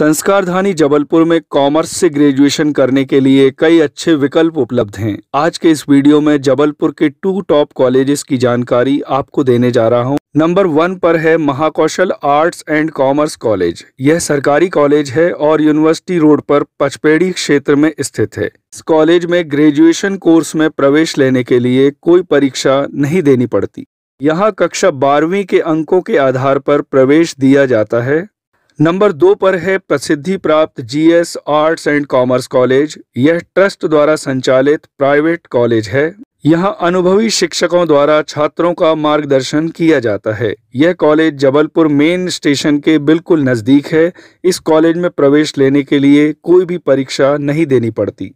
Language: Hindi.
संस्कारधानी जबलपुर में कॉमर्स से ग्रेजुएशन करने के लिए कई अच्छे विकल्प उपलब्ध हैं आज के इस वीडियो में जबलपुर के टू टॉप कॉलेजेस की जानकारी आपको देने जा रहा हूं नंबर वन पर है Mahakaushal arts and commerce college यह सरकारी कॉलेज है और यूनिवर्सिटी रोड पर पचपेड़ी क्षेत्र में स्थित है इस कॉलेज में ग्रेजुएशन कोर्स में प्रवेश लेने के लिए कोई परीक्षा नहीं देनी पड़ती यहाँ कक्षा बारहवीं के अंकों के आधार पर प्रवेश दिया जाता है नंबर दो पर है प्रसिद्धि प्राप्त GS arts and commerce college यह ट्रस्ट द्वारा संचालित प्राइवेट कॉलेज है यहाँ अनुभवी शिक्षकों द्वारा छात्रों का मार्गदर्शन किया जाता है यह कॉलेज जबलपुर मेन स्टेशन के बिल्कुल नज़दीक है इस कॉलेज में प्रवेश लेने के लिए कोई भी परीक्षा नहीं देनी पड़ती